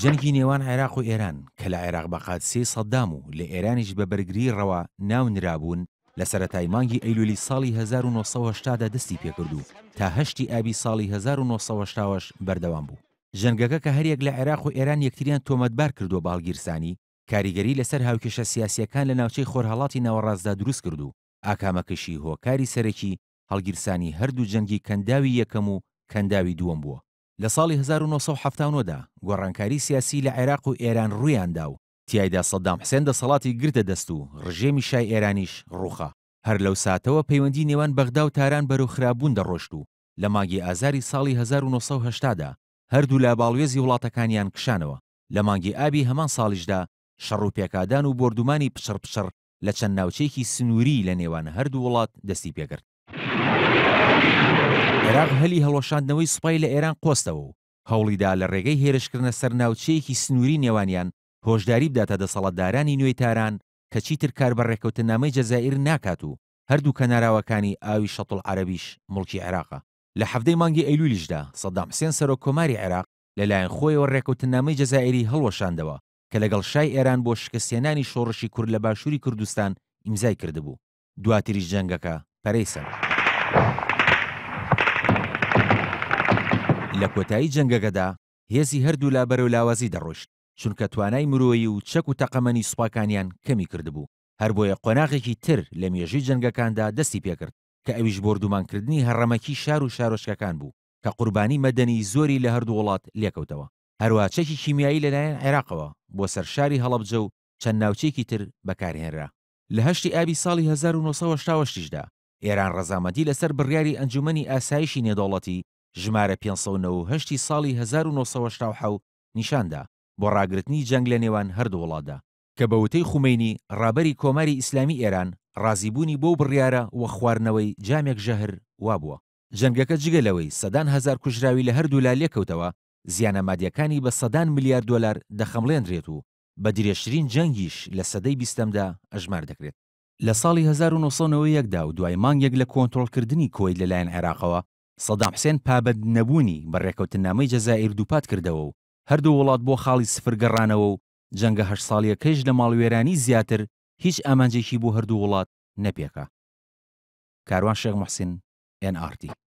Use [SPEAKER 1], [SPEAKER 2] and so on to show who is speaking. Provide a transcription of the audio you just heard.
[SPEAKER 1] جەنگی نێوان عێراق و ئێران کە لە عێراق بەقات سێ سەددام و لە ئێرانیش بە بەرگری ڕەوە ناونرابوون لە سەتای مانگی ئەیلولی ساڵی 1970دا دەستی پێکردو تا هەشتی ئابی ساڵی 1970ش بەردەوام بوو. ژەنگەکە کە هەرێک لە عێراق و ئێران یەکتریان تۆمەتبار کردووە باڵگیرسانی کاریگەری لەسەر هاوکێشە سیاسیەکان لە ناوچەی خۆرهڵاتی ناوەڕازدا دروست کردو ئاکامەکەشی هۆکاری سەرەکی هەڵگیرسانی هەردوو جەنگی کەنداوی یەکەم و کەنداوی دووەم بووە لە ساڵی 1970دا گۆڕانکاری سیاسی لە عێراق و ئێران ڕوویاندا و تیایدا سەدام حسێن دەسەڵاتی گرتە دەست و ڕژێمی شای ئێرانیش ڕوخە هەر لەو ساتەوە پەیوەندی نێوان بەغدا و تاران بەرەوخرابوون دەڕۆشت و لە مانگی ئازاری ساڵی 1970دا هەردوو لا باڵێزی وڵاتەکانیان کشانەوە لە مانگی ئابی هەمان ساڵیشدا شەڕ و پێکادان و بردومانی پشڕ پشڕ لە چەند ناوچێکی سنووری لە نێوان هەردوو وڵات دەستی پێگرت عێراق هەلی هەڵۆشاندنەوەی سوپای لە ئێران قۆستەوە و هەوڵیدا لە ڕێگەی هێرشکردنە سەرناوچەیەکی سنووری نێوانیان هۆشداری بداتە دەسەڵاتدارانی نوێی تاران کە چیتر کار بە ڕێکەوتنامەی جەزائیر ناکات و هەردوو کەناراوەکانی ئاوی شەتڵ عربیش مڵکی عێراقە لە حەفتەی مانگی ئەیلولیشدا سەدام حسێن سەرۆ کۆماری عێراق لەلایەن خۆیەوە ڕێکەوتنامەی جەزائری هەڵوەشاندەوە کە لەگەڵ شای ئێران بۆ شکستێنانی شۆڕشی کورد لە باشووری کوردستان ئیمزای کردبوو دواتریش جەنگەکە پەرەیسەر. لە کۆتایی جەنگەکەدا هێزی هەردوو لا بەرەو لاوازی دەڕۆشت چونکە توانای مرۆیی و چەک و تەقەمەنی سوپاکانیان کەمی کردبوو هەر بۆیە قۆناغێکی تر لە مێژی جەنگەکاندا دەستی پێکرد کە ئەویش بردومانکردنی هەڕەمەکی شار و شارۆشکەکان بوو کە قوربانی مەدەنی زۆری لە هەردوو وڵات لێکەوتەوە هەروواچێکی کیمیایی لەلایەن عێراقەوە بۆ سەرشاری هەڵبجە و چەند ناوچێکی تر بەکارهێنرا لە هەشتی ئابی ساڵی 1970دا ئێران ڕەزامەتی لەسەر بڕیاری ئەنجومی ئاسایشی نێدوڵەتی ژمارە 1970 ساڵی 1970 نیشاندا بۆ ڕاگررتنی جەنگ لە نێوان هەردوو وڵاتدا کە بەوتەی خومینی ڕابەری کۆماری ئیسلامی ئێران ڕازیبوونی بۆ بڕیارە وە خواردنەوەی جامێک ژەهر وابووە جەنگەکە جگەلەوەی سەدان هزار کوژراوی لە هەردوو لا لێکەوتەوە زیانە مادیەکانی بە سەدان میلیارد دلار دەخەمڵێنرێت و بە درێژترین جەنگیش لە سەدەی بیستەمدا ئەژمار دەکرێت لە ساڵی 1990دا و دوای مانگێک لە کۆنتترۆلکردنی کۆی لەلایەن عێراقەوە سەدام حسێن پابەت نەبوونی بەڕێکەوتنامەی جەزائیر دووپات کردەوە و هەردوو وڵات بۆ خاڵی سفرگەڕانەوە و جەنگە هەش ساڵیەکەش لە ماڵوێرانی زیاتر هیچ ئامانجێکی بۆ هەردوو وڵات نەپێکا کاروان شێخ محسین NRT